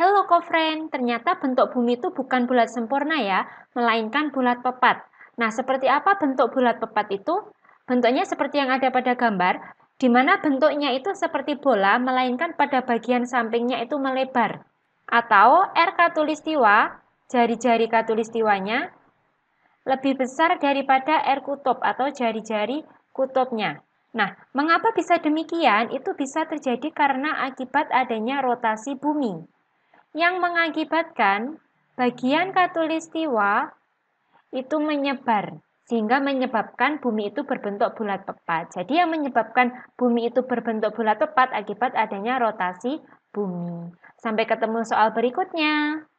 Hello co-friend, ternyata bentuk bumi itu bukan bulat sempurna ya, melainkan bulat pepat. Nah, seperti apa bentuk bulat pepat itu? Bentuknya seperti yang ada pada gambar, di mana bentuknya itu seperti bola, melainkan pada bagian sampingnya itu melebar. Atau R katulistiwa, jari-jari katulistiwanya lebih besar daripada R kutub atau jari-jari kutubnya. Nah, mengapa bisa demikian? Itu bisa terjadi karena akibat adanya rotasi bumi yang mengakibatkan bagian katulistiwa itu menyebar sehingga menyebabkan bumi itu berbentuk bulat pepat. Jadi yang menyebabkan bumi itu berbentuk bulat pepat akibat adanya rotasi bumi. Sampai ketemu soal berikutnya.